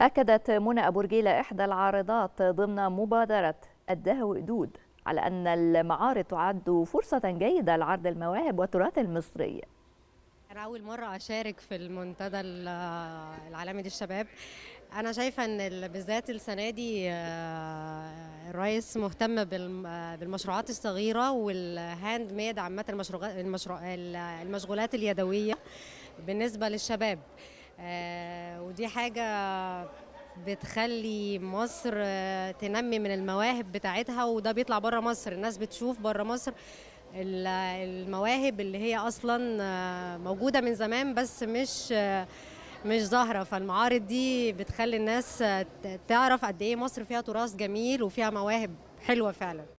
أكدت منى أبو رجيلة إحدى العارضات ضمن مبادرة الدهو دود على أن المعارض تعد فرصة جيدة لعرض المواهب والتراث المصري أنا أول مرة أشارك في المنتدى العالمي للشباب أنا شايفة إن بالذات السنة دي آه، الرئيس مهتم بالمشروعات الصغيرة والهاند ميد عامة المشغولات اليدوية بالنسبة للشباب آه، ودي حاجة بتخلي مصر آه، تنمي من المواهب بتاعتها وده بيطلع بره مصر الناس بتشوف بره مصر المواهب اللي هي اصلا آه، موجوده من زمان بس مش مش ظاهره فالمعارض دي بتخلي الناس تعرف قد ايه مصر فيها تراث جميل وفيها مواهب حلوه فعلا